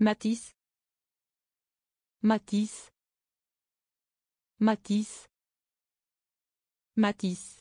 Matisse Matisse Matisse Matisse